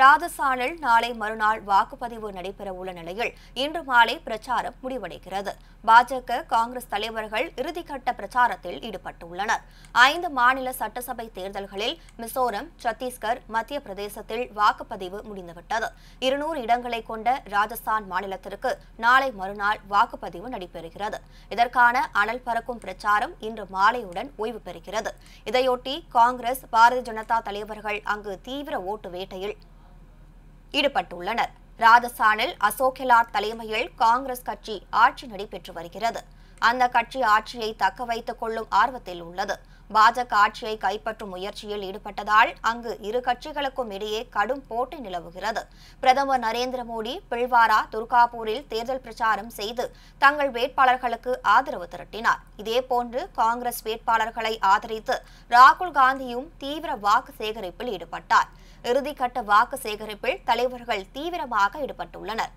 ராஜஸ்தானில் நாளை மறுநாள் வாக்குப்பதிவு நடைபெற உள்ள நிலையில் இன்று மாலை பிரச்சாரம் முடிவடைகிறது பாஜக காங்கிரஸ் தலைவர்கள் இறுதிக்கட்ட பிரச்சாரத்தில் ஈடுபட்டுள்ளனர் ஐந்து மாநில சட்டசபை தேர்தல்களில் மிசோரம் சத்தீஸ்கர் மத்திய பிரதேசத்தில் வாக்குப்பதிவு முடிந்துவிட்டது இருநூறு இடங்களை கொண்ட ராஜஸ்தான் மாநிலத்திற்கு நாளை மறுநாள் வாக்குப்பதிவு நடைபெறுகிறது இதற்கான அனல் பறக்கும் பிரச்சாரம் இன்று மாலையுடன் ஓய்வு பெறுகிறது இதையொட்டி காங்கிரஸ் பாரதிய ஜனதா தலைவர்கள் அங்கு தீவிர ஓட்டு வேட்டையில் ஈடுபட்டுள்ளனர் ராஜஸ்தானில் அசோக் கெலாட் தலைமையில் காங்கிரஸ் கட்சி ஆட்சி நடைபெற்று வருகிறது அந்த கட்சி ஆட்சியை தக்க வைத்துக் கொள்ளும் ஆர்வத்தில் உள்ளது பாஜக ஆட்சியை கைப்பற்றும் முயற்சியில் ஈடுபட்டதால் அங்கு இரு கட்சிகளுக்கும் இடையே கடும் போட்டி நிலவுகிறது பிரதமர் நரேந்திர மோடி பில்வாரா துர்காபூரில் தேர்தல் பிரச்சாரம் செய்து தங்கள் வேட்பாளர்களுக்கு ஆதரவு திரட்டினார் இதேபோன்று காங்கிரஸ் வேட்பாளர்களை ஆதரித்து ராகுல் காந்தியும் தீவிர வாக்கு சேகரிப்பில் ஈடுபட்டார் இறுதிக்கட்ட வாக்கு சேகரிப்பில் தலைவர்கள் தீவிரமாக ஈடுபட்டுள்ளனர்